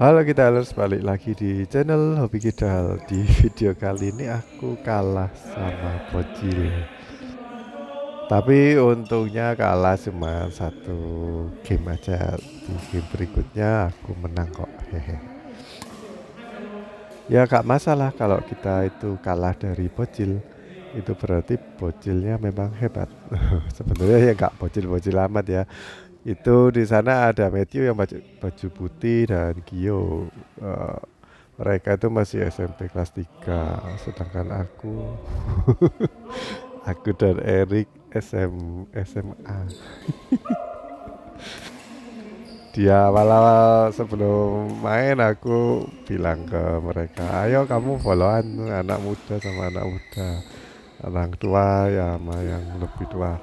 Halo kita harus balik lagi di channel Hobi Kidal Di video kali ini aku kalah sama Bocil Tapi untungnya kalah cuma satu game aja Di game berikutnya aku menang kok hehe. Ya gak masalah kalau kita itu kalah dari Bocil Itu berarti Bocilnya memang hebat Sebenarnya ya gak Bocil-Bocil amat ya itu di sana ada Matthew yang baju, baju putih dan Gio uh, mereka itu masih SMP kelas 3 sedangkan aku aku dan Eric SM SMA dia awal-awal sebelum main aku bilang ke mereka ayo kamu followan anak muda sama anak muda orang tua ya sama yang lebih tua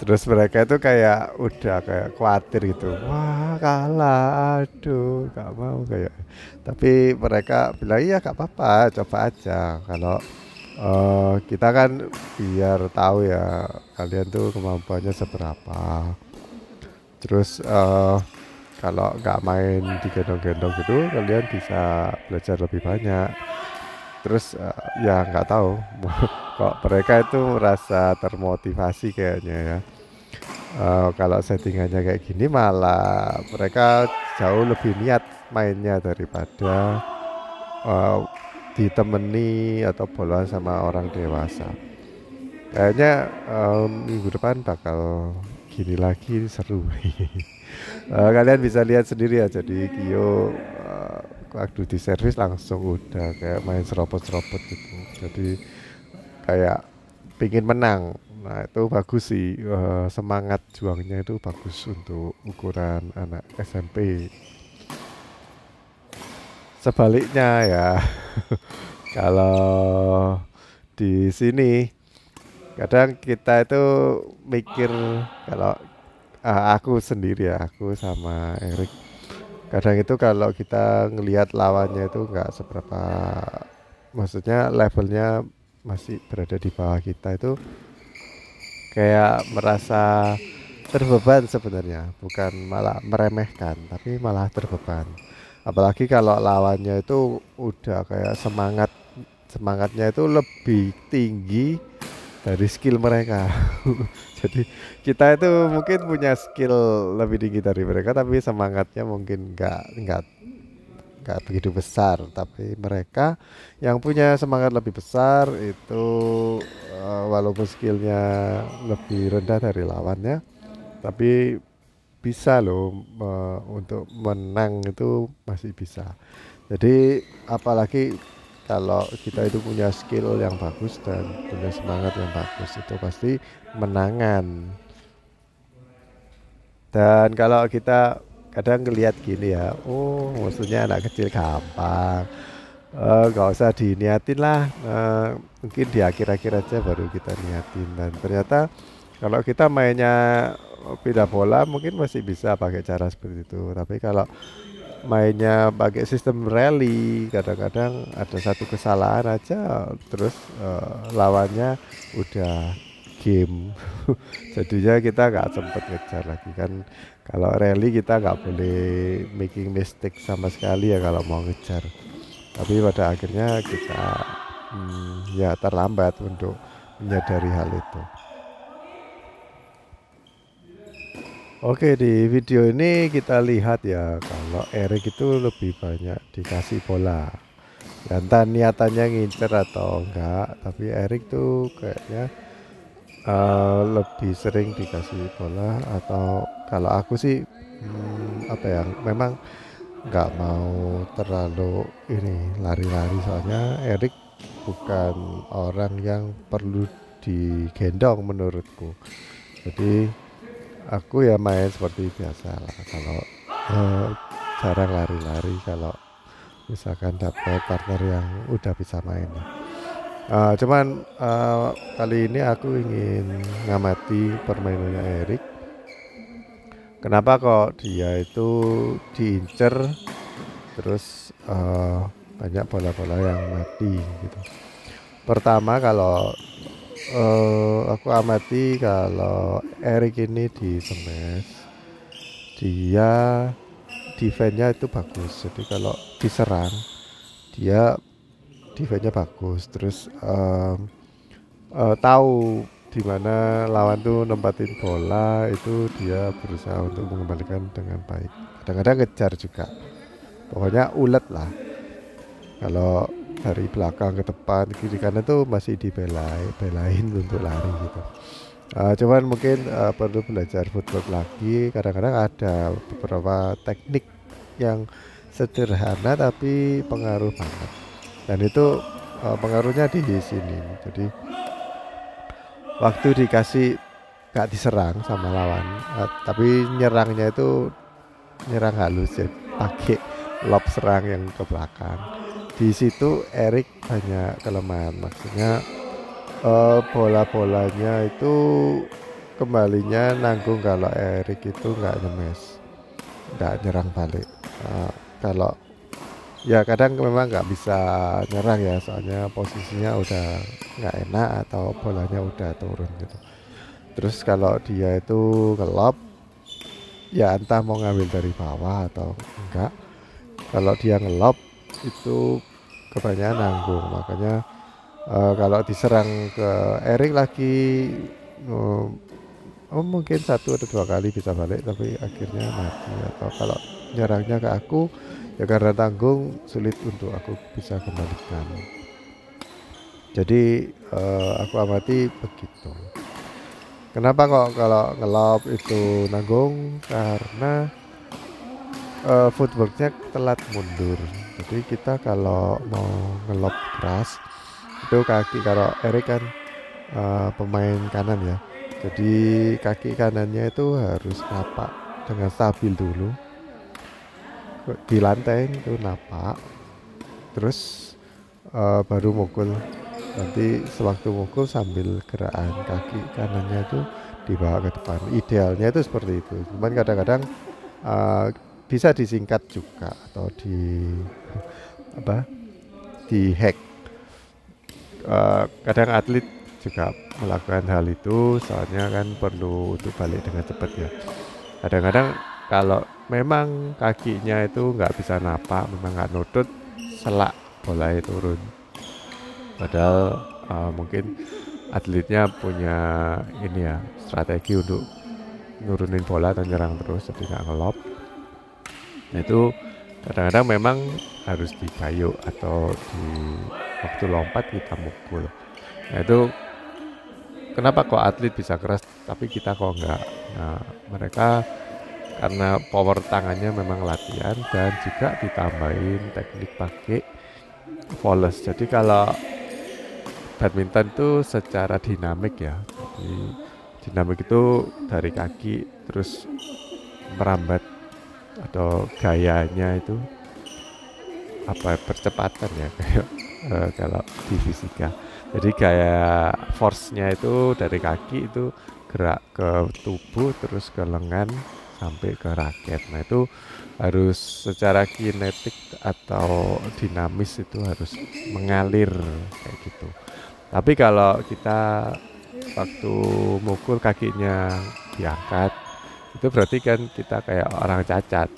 terus mereka itu kayak udah kayak khawatir gitu wah kalah aduh gak mau kayak tapi mereka bilang iya gak apa-apa coba aja kalau uh, kita kan biar tahu ya kalian tuh kemampuannya seberapa terus uh, kalau nggak main di gendong gendong gitu kalian bisa belajar lebih banyak terus uh, ya nggak tahu kok mereka itu merasa termotivasi kayaknya ya uh, kalau settingannya kayak gini malah mereka jauh lebih niat mainnya daripada uh, ditemani atau boloan sama orang dewasa kayaknya um, minggu depan bakal gini lagi seru uh, kalian bisa lihat sendiri ya jadi Kyo waktu di servis langsung udah kayak main serobot-serobot gitu jadi kayak pingin menang nah itu bagus sih uh, semangat juangnya itu bagus untuk ukuran anak SMP sebaliknya ya kalau di sini kadang kita itu mikir kalau uh, aku sendiri ya aku sama Erik kadang itu kalau kita ngelihat lawannya itu nggak seberapa maksudnya levelnya masih berada di bawah kita itu kayak merasa terbeban sebenarnya bukan malah meremehkan tapi malah terbeban apalagi kalau lawannya itu udah kayak semangat semangatnya itu lebih tinggi dari skill mereka. Jadi kita itu mungkin punya skill lebih tinggi dari mereka, tapi semangatnya mungkin nggak nggak nggak begitu besar. Tapi mereka yang punya semangat lebih besar itu uh, walaupun skillnya lebih rendah dari lawannya, tapi bisa loh uh, untuk menang itu masih bisa. Jadi apalagi kalau kita itu punya skill yang bagus dan punya semangat yang bagus itu pasti menangan dan kalau kita kadang ngelihat gini ya oh maksudnya anak kecil gampang eh, nggak uh, usah diniatin lah uh, mungkin di akhir-akhir aja baru kita niatin dan ternyata kalau kita mainnya pindah bola mungkin masih bisa pakai cara seperti itu tapi kalau mainnya pakai sistem rally kadang-kadang ada satu kesalahan aja terus uh, lawannya udah game jadinya kita nggak sempet ngejar lagi kan kalau rally kita nggak boleh making mistake sama sekali ya kalau mau ngejar tapi pada akhirnya kita hmm, ya terlambat untuk menyadari hal itu Oke di video ini kita lihat ya kalau Erik itu lebih banyak dikasih bola ya, entah niatannya ngincer atau enggak tapi Erik tuh kayaknya uh, lebih sering dikasih bola atau kalau aku sih hmm, apa ya memang nggak mau terlalu ini lari-lari soalnya Erik bukan orang yang perlu digendong menurutku jadi aku ya main seperti biasa lah kalau eh, jarang lari-lari kalau misalkan dapat partner yang udah bisa main uh, cuman uh, kali ini aku ingin ngamati permainannya Erik kenapa kok dia itu diincer terus uh, banyak bola-bola yang mati gitu pertama kalau uh, aku amati kalau Erik ini di smash dia defense-nya itu bagus jadi kalau diserang dia defense-nya bagus terus um, uh, tahu di mana lawan tuh nempatin bola itu dia berusaha untuk mengembalikan dengan baik kadang-kadang ngejar juga pokoknya ulet lah kalau dari belakang ke depan kiri kanan tuh masih dibelai belain untuk lari gitu uh, cuman mungkin uh, perlu belajar footwork lagi kadang-kadang ada beberapa teknik yang sederhana tapi pengaruh banget dan itu uh, pengaruhnya di sini jadi waktu dikasih gak diserang sama lawan uh, tapi nyerangnya itu nyerang halus ya pakai lob serang yang ke belakang di situ Erik banyak kelemahan maksudnya uh, bola-bolanya itu kembalinya nanggung kalau Erik itu nggak nyemes nggak nyerang balik uh, kalau ya kadang memang nggak bisa nyerang ya soalnya posisinya udah nggak enak atau bolanya udah turun gitu terus kalau dia itu ngelop ya entah mau ngambil dari bawah atau enggak kalau dia ngelop itu kebanyakan nanggung makanya uh, kalau diserang ke Erik lagi uh, oh mungkin satu atau dua kali bisa balik tapi akhirnya mati atau kalau nyerangnya ke aku ya karena tanggung sulit untuk aku bisa kembalikan jadi uh, aku amati begitu kenapa kok kalau ngelop itu nanggung karena uh, footworknya telat mundur jadi kita kalau mau ngelop keras itu kaki kalau Erik kan uh, pemain kanan ya jadi kaki kanannya itu harus napak dengan stabil dulu di lantai itu napak terus uh, baru mukul nanti sewaktu mukul sambil gerakan kaki kanannya itu dibawa ke depan idealnya itu seperti itu cuman kadang-kadang uh, bisa disingkat juga atau di apa di hack uh, eh, kadang atlet juga melakukan hal itu soalnya kan perlu untuk balik dengan cepat ya kadang-kadang kalau memang kakinya itu nggak bisa napak memang nggak nutut selak bola itu turun padahal uh, mungkin atletnya punya ini ya strategi untuk nurunin bola dan nyerang terus ketika nggak ngelop Nah, itu kadang-kadang memang harus dikayu atau di waktu lompat kita mukul. Nah, itu kenapa kok atlet bisa keras tapi kita kok enggak. Nah, mereka karena power tangannya memang latihan dan juga ditambahin teknik pakai volus. Jadi kalau badminton itu secara dinamik ya. Jadi dinamik itu dari kaki terus merambat atau gayanya itu apa ya, percepatan ya kayak uh, kalau di fisika jadi gaya force-nya itu dari kaki itu gerak ke tubuh terus ke lengan sampai ke raket nah itu harus secara kinetik atau dinamis itu harus mengalir kayak gitu tapi kalau kita waktu mukul kakinya diangkat itu berarti kan kita kayak orang cacat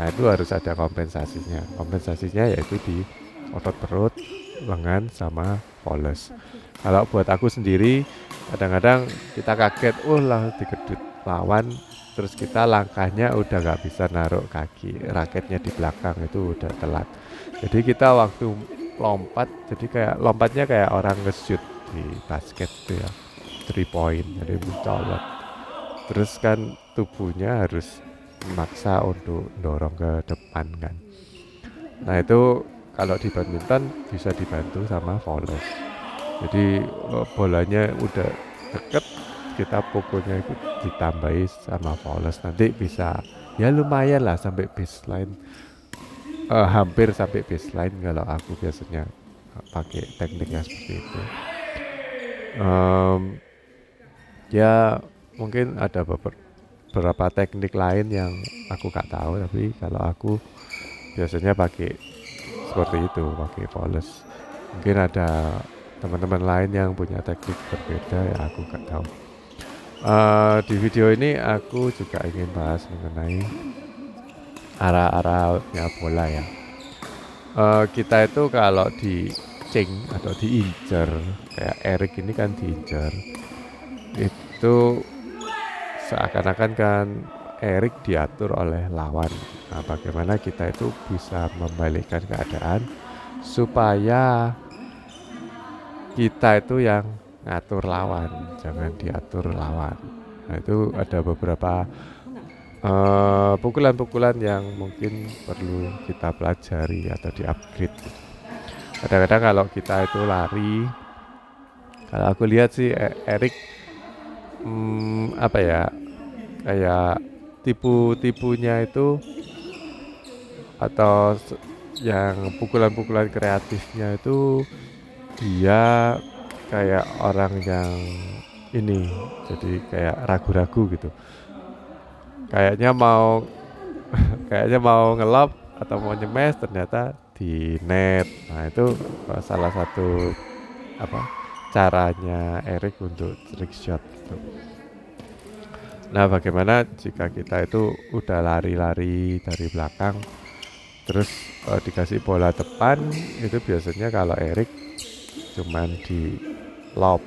nah itu harus ada kompensasinya kompensasinya yaitu di otot perut lengan sama polos kalau buat aku sendiri kadang-kadang kita kaget oh lah dikedut lawan terus kita langkahnya udah nggak bisa naruh kaki raketnya di belakang itu udah telat jadi kita waktu lompat jadi kayak lompatnya kayak orang ngesut di basket tuh ya three point jadi mencolot terus kan tubuhnya harus memaksa untuk dorong ke depan kan nah itu kalau di badminton bisa dibantu sama volley jadi eh, bolanya udah deket kita pokoknya itu ditambahi sama volley nanti bisa ya lumayan lah sampai baseline uh, hampir sampai baseline kalau aku biasanya pakai tekniknya seperti itu um, ya mungkin ada beberapa beberapa teknik lain yang aku gak tahu tapi kalau aku biasanya pakai seperti itu pakai polos mungkin ada teman-teman lain yang punya teknik berbeda ya aku gak tahu uh, di video ini aku juga ingin bahas mengenai arah-arahnya bola ya uh, kita itu kalau di cing atau diincer kayak Eric ini kan injer itu seakan-akan kan Erik diatur oleh lawan. Nah, bagaimana kita itu bisa membalikkan keadaan supaya kita itu yang ngatur lawan, jangan diatur lawan. Nah, itu ada beberapa eh, pukulan-pukulan uh, yang mungkin perlu kita pelajari atau di-upgrade. Kadang-kadang kalau kita itu lari, kalau aku lihat sih e-, Erik hmm, apa ya kayak tipu-tipunya itu atau yang pukulan-pukulan kreatifnya itu dia kayak orang yang ini jadi kayak ragu-ragu gitu kayaknya mau kayaknya mau ngelap atau mau nyemes ternyata di net nah itu salah satu apa caranya Erik untuk trick shot gitu. Nah, bagaimana jika kita itu udah lari-lari dari belakang, terus uh, dikasih bola depan, itu biasanya kalau Erik cuman di lob.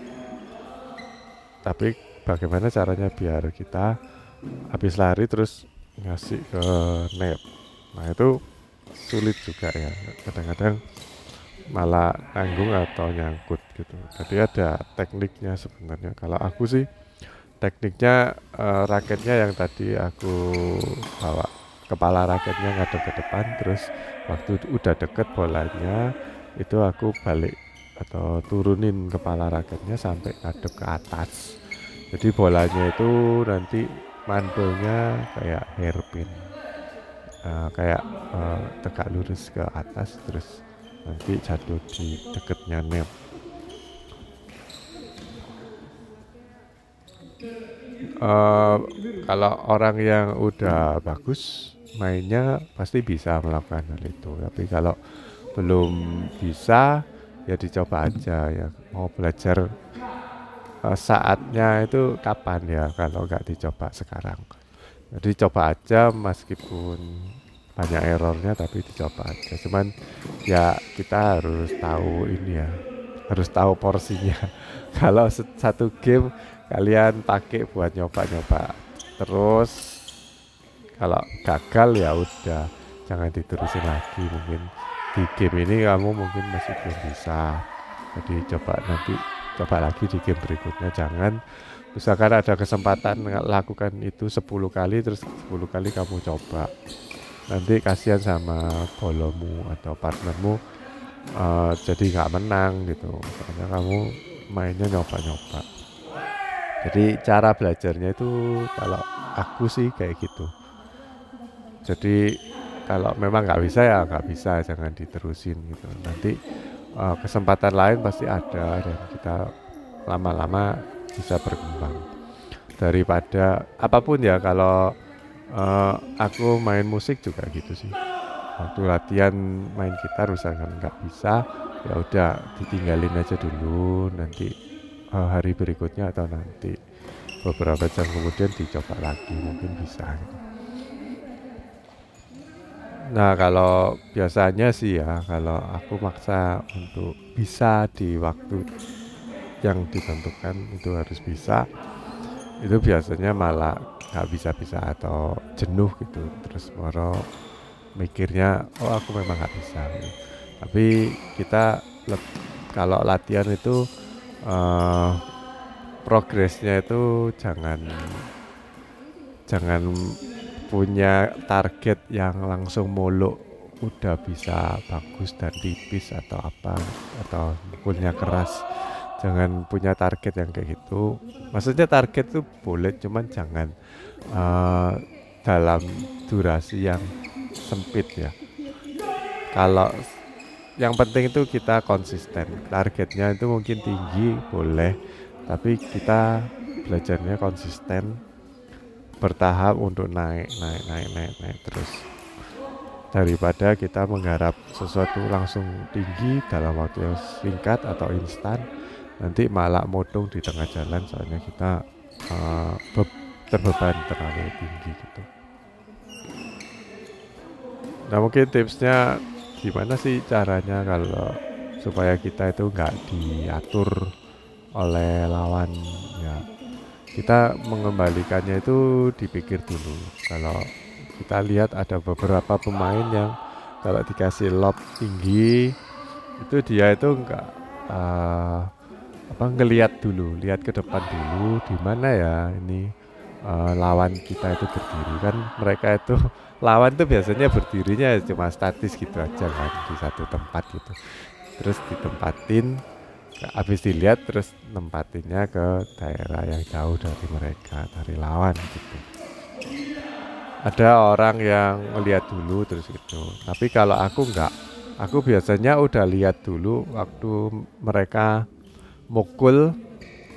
Tapi bagaimana caranya biar kita habis lari terus ngasih ke net? Nah, itu sulit juga ya. Kadang-kadang malah nanggung atau nyangkut gitu. Jadi ada tekniknya sebenarnya. Kalau aku sih tekniknya uh, raketnya yang tadi aku bawa kepala raketnya ngadep ke depan terus waktu udah deket bolanya itu aku balik atau turunin kepala raketnya sampai ngadep ke atas. Jadi bolanya itu nanti mantulnya kayak hairpin. Uh, kayak uh, tegak lurus ke atas terus nanti jatuh di dekatnya net uh, eh, kalau orang yang udah bagus mainnya pasti bisa melakukan hal itu tapi kalau belum bisa ya dicoba aja ya mau belajar eh, saatnya itu kapan ya kalau nggak dicoba sekarang jadi coba aja meskipun banyak errornya tapi dicoba aja cuman ya kita harus tahu ini ya harus tahu porsinya kalau satu game kalian pakai buat nyoba-nyoba terus kalau gagal ya udah jangan diterusin lagi mungkin di game ini kamu mungkin masih belum bisa jadi coba nanti coba lagi di game berikutnya jangan misalkan ada kesempatan lakukan itu 10 kali terus 10 kali kamu coba nanti kasihan sama bolomu atau partnermu uh, jadi nggak menang gitu karena kamu mainnya nyoba-nyoba jadi cara belajarnya itu kalau aku sih kayak gitu jadi kalau memang nggak bisa ya nggak bisa jangan diterusin gitu nanti uh, kesempatan lain pasti ada dan kita lama-lama bisa berkembang daripada apapun ya kalau Eh, aku main musik juga gitu sih waktu latihan main gitar misalkan nggak bisa ya udah ditinggalin aja dulu nanti uh, hari berikutnya atau nanti beberapa jam kemudian dicoba lagi mungkin bisa gitu. Nah kalau biasanya sih ya kalau aku maksa untuk bisa di waktu yang ditentukan itu harus bisa itu biasanya malah nggak bisa-bisa atau jenuh gitu terus moro mikirnya oh aku memang nggak bisa tapi kita kalau latihan itu uh, progresnya itu jangan jangan punya target yang langsung muluk udah bisa bagus dan tipis atau apa atau punya keras jangan punya target yang kayak gitu maksudnya target tuh boleh cuman jangan uh, dalam durasi yang sempit ya kalau yang penting itu kita konsisten targetnya itu mungkin tinggi boleh tapi kita belajarnya konsisten bertahap untuk naik naik naik naik naik terus daripada kita mengharap sesuatu langsung tinggi dalam waktu yang singkat atau instan nanti malah modung di tengah jalan soalnya kita uh, terbeban terlalu tinggi gitu nah mungkin tipsnya gimana sih caranya kalau supaya kita itu nggak diatur oleh lawan ya kita mengembalikannya itu dipikir dulu kalau kita lihat ada beberapa pemain yang kalau dikasih lob tinggi itu dia itu enggak uh, eh, apa ngelihat dulu, lihat ke depan dulu di mana ya ini uh, lawan kita itu berdiri kan mereka itu lawan tuh biasanya berdirinya cuma statis gitu aja kan di satu tempat gitu. Terus ditempatin habis dilihat terus nempatinnya ke daerah yang jauh dari mereka dari lawan gitu. Ada orang yang melihat dulu terus itu Tapi kalau aku enggak, aku biasanya udah lihat dulu waktu mereka mukul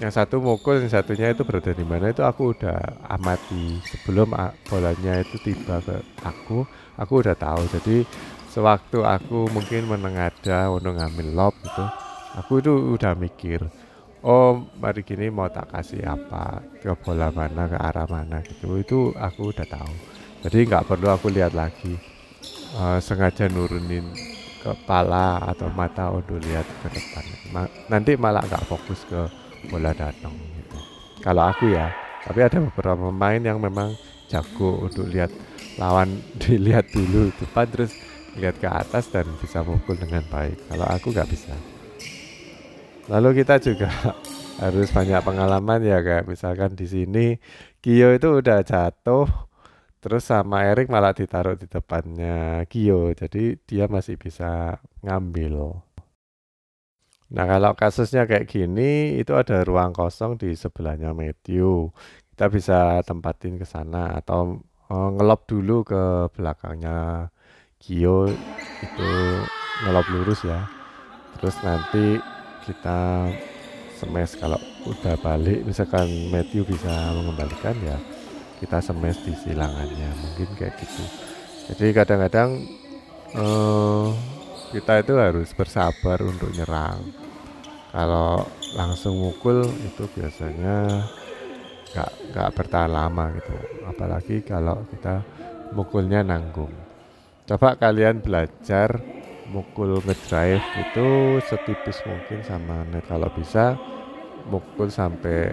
yang satu mukul yang satunya itu berada di mana itu aku udah amati sebelum bolanya itu tiba ke aku aku udah tahu jadi sewaktu aku mungkin menengada untuk ngambil lob gitu aku itu udah mikir oh mari gini mau tak kasih apa ke bola mana ke arah mana gitu itu aku udah tahu jadi nggak perlu aku lihat lagi uh, sengaja nurunin kepala atau mata udah oh, lihat ke depan Ma nanti malah nggak fokus ke bola datang gitu. kalau aku ya tapi ada beberapa pemain yang memang jago untuk lihat lawan dilihat dulu depan terus lihat ke atas dan bisa mukul dengan baik kalau aku nggak bisa lalu kita juga harus banyak pengalaman ya kayak misalkan di sini Kyo itu udah jatuh Terus sama Erik malah ditaruh di depannya Gio, jadi dia masih bisa ngambil. Nah kalau kasusnya kayak gini, itu ada ruang kosong di sebelahnya Matthew. Kita bisa tempatin ke sana atau uh, ngelop dulu ke belakangnya Gio itu ngelop lurus ya. Terus nanti kita smash kalau udah balik, misalkan Matthew bisa mengembalikan ya kita semes di silangannya mungkin kayak gitu jadi kadang-kadang uh, kita itu harus bersabar untuk nyerang kalau langsung mukul itu biasanya nggak nggak bertahan lama gitu apalagi kalau kita mukulnya nanggung coba kalian belajar mukul ngedrive itu setipis mungkin sama net kalau bisa mukul sampai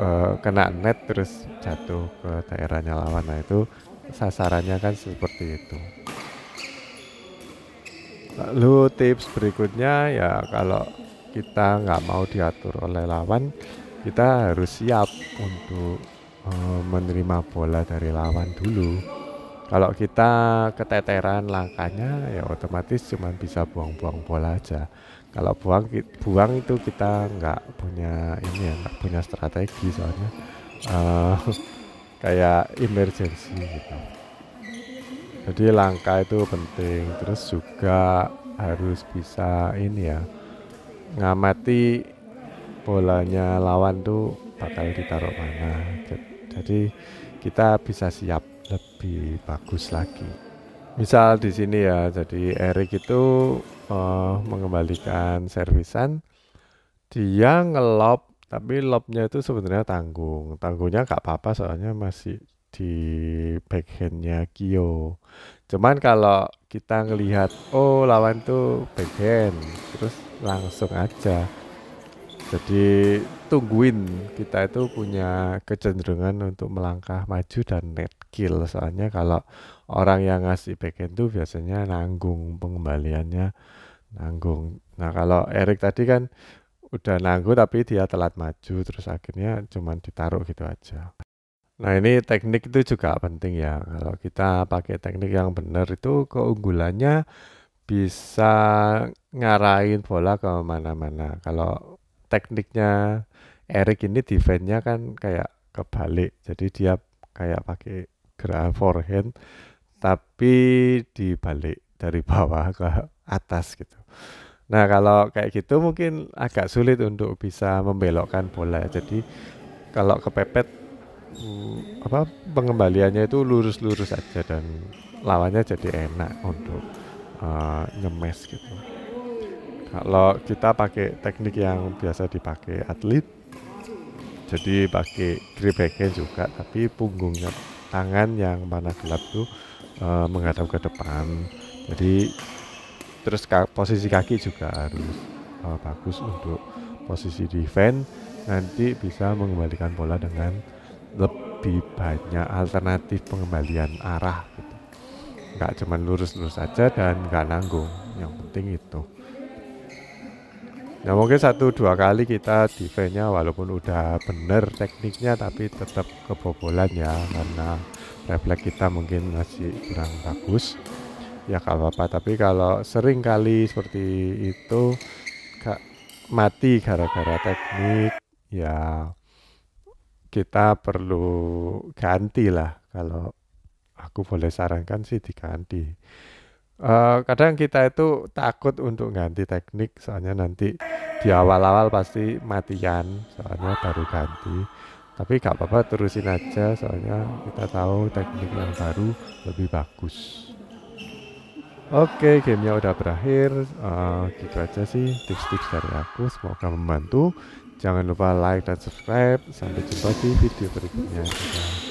uh, kena net terus jatuh ke daerahnya lawan nah itu sasarannya kan seperti itu lalu tips berikutnya ya kalau kita nggak mau diatur oleh lawan kita harus siap untuk uh, menerima bola dari lawan dulu kalau kita keteteran langkahnya ya otomatis cuma bisa buang-buang bola aja kalau buang buang itu kita nggak punya ini ya nggak punya strategi soalnya uh, kayak emergency gitu jadi langkah itu penting terus juga harus bisa ini ya ngamati bolanya lawan tuh bakal ditaruh mana jadi kita bisa siap lebih bagus lagi misal di sini ya jadi Erik itu uh, mengembalikan servisan dia ngelop tapi lobnya itu sebenarnya tanggung tanggungnya nggak apa-apa soalnya masih di backhandnya Kyo cuman kalau kita ngelihat oh lawan tuh backhand terus langsung aja jadi tungguin kita itu punya kecenderungan untuk melangkah maju dan net kill soalnya kalau orang yang ngasih backend tuh biasanya nanggung pengembaliannya nanggung. Nah kalau Erik tadi kan udah nanggung tapi dia telat maju terus akhirnya cuman ditaruh gitu aja. Nah ini teknik itu juga penting ya. Kalau kita pakai teknik yang benar itu keunggulannya bisa ngarahin bola ke mana-mana. Kalau tekniknya Erik ini defense-nya kan kayak kebalik. Jadi dia kayak pakai gerakan forehand tapi dibalik dari bawah ke atas gitu. Nah kalau kayak gitu mungkin agak sulit untuk bisa membelokkan bola. Jadi kalau kepepet mm, apa pengembaliannya itu lurus-lurus aja dan lawannya jadi enak untuk uh, eh, nyemes gitu. Kalau kita pakai teknik yang biasa dipakai atlet, jadi pakai grip juga tapi punggungnya tangan yang mana gelap itu uh, menghadap ke depan jadi terus ka posisi kaki juga harus uh, bagus untuk posisi defense nanti bisa mengembalikan bola dengan lebih banyak alternatif pengembalian arah gitu nggak cuman lurus-lurus aja dan nggak nanggung yang penting itu ya mungkin satu dua kali kita defense-nya walaupun udah bener tekniknya tapi tetap kebobolan ya karena refleks kita mungkin masih kurang bagus ya kalau apa-apa tapi kalau sering kali seperti itu gak mati gara-gara teknik ya kita perlu ganti lah kalau aku boleh sarankan sih diganti Uh, kadang kita itu takut untuk ganti teknik soalnya nanti di awal-awal pasti matian soalnya baru ganti tapi gak apa-apa terusin aja soalnya kita tahu teknik yang baru lebih bagus oke okay, gamenya udah berakhir uh, gitu aja sih tips-tips dari aku semoga membantu jangan lupa like dan subscribe sampai jumpa di video berikutnya